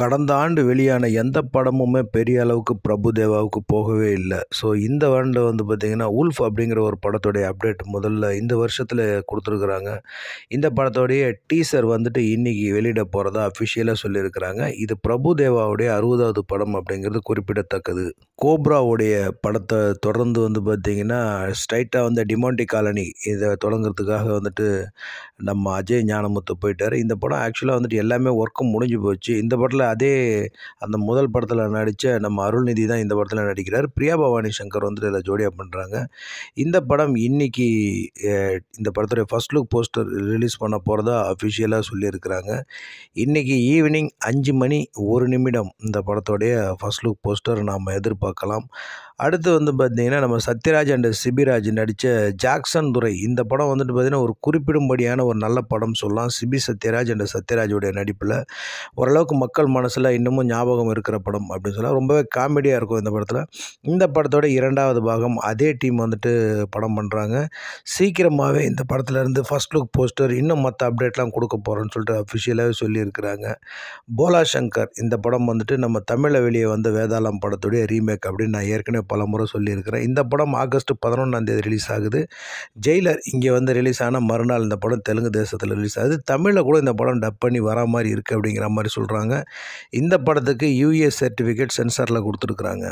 கடந்த ஆண்டு வெளியான எந்த படமுமே பெரிய அளவுக்கு தேவாவுக்கு போகவே இல்லை ஸோ இந்த ஆண்டு வந்து பார்த்திங்கன்னா உல்ஃப் அப்படிங்கிற ஒரு படத்துடைய அப்டேட் முதல்ல இந்த வருஷத்தில் கொடுத்துருக்குறாங்க இந்த படத்தோடைய டீசர் வந்துட்டு இன்றைக்கி வெளியிட போகிறதா அஃபிஷியலாக சொல்லியிருக்கிறாங்க இது பிரபுதேவாவுடைய அறுபதாவது படம் அப்படிங்கிறது குறிப்பிடத்தக்கது கோப்ராவுடைய படத்தை தொடர்ந்து வந்து பார்த்திங்கன்னா ஸ்ட்ரைட்டாக வந்து டிமாண்டி காலனி இதை தொடங்குறதுக்காக வந்துட்டு நம்ம அஜய் ஞானமுத்து போயிட்டார் இந்த படம் ஆக்சுவலாக வந்துட்டு எல்லாமே ஒர்க்கும் முடிஞ்சு போச்சு இந்த படத்தில் அதே அந்த முதல் படத்தில் நடித்த நம்ம அருள்நிதி தான் இந்த படத்தில் நடிக்கிறார் பிரியா பவானி சங்கர் வந்துட்டு இதில் ஜோடியாக பண்ணுறாங்க இந்த படம் இன்றைக்கி இந்த படத்துடைய ஃபஸ்ட் லுக் போஸ்டர் ரிலீஸ் பண்ண போகிறதா அஃபிஷியலாக சொல்லியிருக்கிறாங்க இன்றைக்கி ஈவினிங் அஞ்சு மணி ஒரு நிமிடம் இந்த படத்தோடைய ஃபஸ்ட் லுக் போஸ்டர் நாம் எதிர்பார்க்கலாம் அடுத்து வந்து பார்த்திங்கன்னா நம்ம சத்யராஜ் அண்ட் சிபிராஜ் நடித்த ஜாக்சன் துரை இந்த படம் வந்துட்டு பார்த்திங்கன்னா ஒரு குறிப்பிடும்படியான ஒரு நல்ல படம் சொல்லலாம் சிபி சத்யராஜ் அண்ட் சத்யராஜுடைய நடிப்பில் ஓரளவுக்கு மக்கள் மனசில் இன்னமும் ஞாபகம் இருக்கிற படம் அப்படின்னு சொல்லலாம் ரொம்பவே காமெடியாக இருக்கும் இந்த படத்தில் இந்த படத்தோட இரண்டாவது பாகம் அதே டீம் வந்துட்டு படம் பண்ணுறாங்க சீக்கிரமாகவே இந்த படத்துலேருந்து ஃபஸ்ட் லுக் போஸ்டர் இன்னும் மற்ற அப்டேட்லாம் கொடுக்க போகிறோன்னு சொல்லிட்டு அஃபிஷியலாகவே சொல்லியிருக்கிறாங்க போலா சங்கர் இந்த படம் வந்துட்டு நம்ம தமிழை வெளியே வந்த வேதாளம் படத்துடைய ரீமேக் அப்படின்னு நான் ஏற்கனவே பல முறை சொல்லியிருக்கிறேன் இந்த படம் ஆகஸ்ட் பதினொன்றாம் தேதி ரிலீஸ் ஆகுது ஜெயிலர் இங்கே வந்து ரிலீஸ் ஆன மறுநாள் இந்த படம் தெலுங்கு தேசத்தில் ரிலீஸ் ஆகுது தமிழில் கூட இந்த படம் டப் பண்ணி வரா மாதிரி இருக்குது அப்படிங்கிற மாதிரி சொல்கிறாங்க இந்த படத்துக்கு யூஏ சர்டிஃபிகேட் சென்சாரில் கொடுத்துருக்குறாங்க